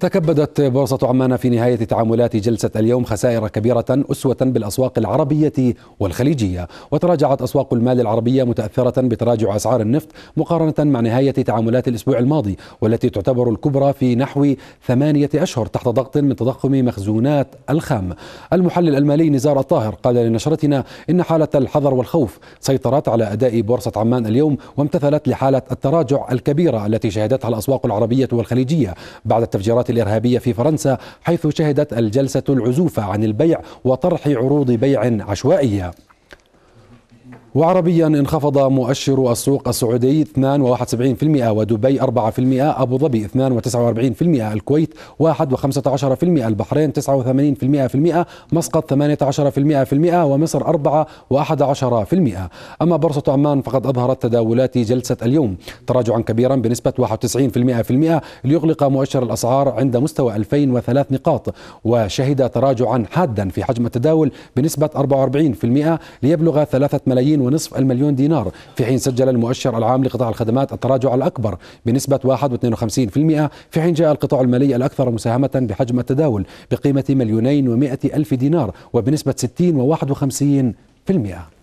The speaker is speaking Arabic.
تكبدت بورصة عمان في نهاية تعاملات جلسة اليوم خسائر كبيرة أسوة بالأسواق العربية والخليجية وتراجعت أسواق المال العربية متأثرة بتراجع أسعار النفط مقارنة مع نهاية تعاملات الأسبوع الماضي والتي تعتبر الكبرى في نحو ثمانية أشهر تحت ضغط من تضخم مخزونات الخام المحلل المالي نزار الطاهر قال لنشرتنا إن حالة الحذر والخوف سيطرت على أداء بورصة عمان اليوم وامتثلت لحالة التراجع الكبيرة التي شهدتها الأسواق العربية والخليجية بعد التفجيرات الإرهابية في فرنسا حيث شهدت الجلسة العزوف عن البيع وطرح عروض بيع عشوائية وعربيا انخفض مؤشر السوق السعودي 72% ودبي 4% أبو ظبي 42% الكويت 1.15% البحرين 89% مسقط 18% ومصر 4.11% أما بورصة عمان فقد أظهرت تداولات جلسة اليوم تراجعا كبيرا بنسبة 91% ليغلق مؤشر الأسعار عند مستوى 2003 نقاط وشهد تراجعا حادا في حجم التداول بنسبة 44% ليبلغ 3 ملايين ونصف المليون دينار في حين سجل المؤشر العام لقطاع الخدمات التراجع الأكبر بنسبة 1.52% في حين جاء القطاع المالي الأكثر مساهمة بحجم التداول بقيمة مليونين ومائة ألف دينار وبنسبة 60 و51%